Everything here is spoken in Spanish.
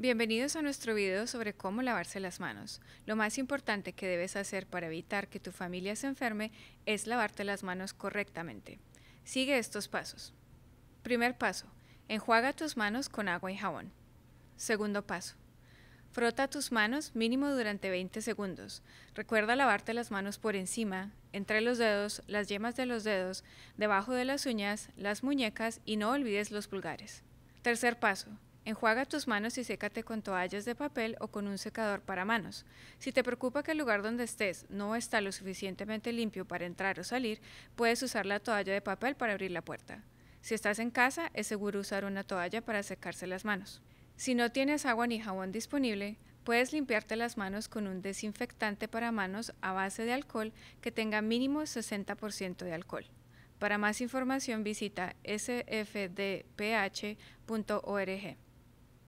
Bienvenidos a nuestro video sobre cómo lavarse las manos. Lo más importante que debes hacer para evitar que tu familia se enferme es lavarte las manos correctamente. Sigue estos pasos. Primer paso. Enjuaga tus manos con agua y jabón. Segundo paso. Frota tus manos mínimo durante 20 segundos. Recuerda lavarte las manos por encima, entre los dedos, las yemas de los dedos, debajo de las uñas, las muñecas y no olvides los pulgares. Tercer paso. Enjuaga tus manos y sécate con toallas de papel o con un secador para manos. Si te preocupa que el lugar donde estés no está lo suficientemente limpio para entrar o salir, puedes usar la toalla de papel para abrir la puerta. Si estás en casa, es seguro usar una toalla para secarse las manos. Si no tienes agua ni jabón disponible, puedes limpiarte las manos con un desinfectante para manos a base de alcohol que tenga mínimo 60% de alcohol. Para más información visita sfdph.org.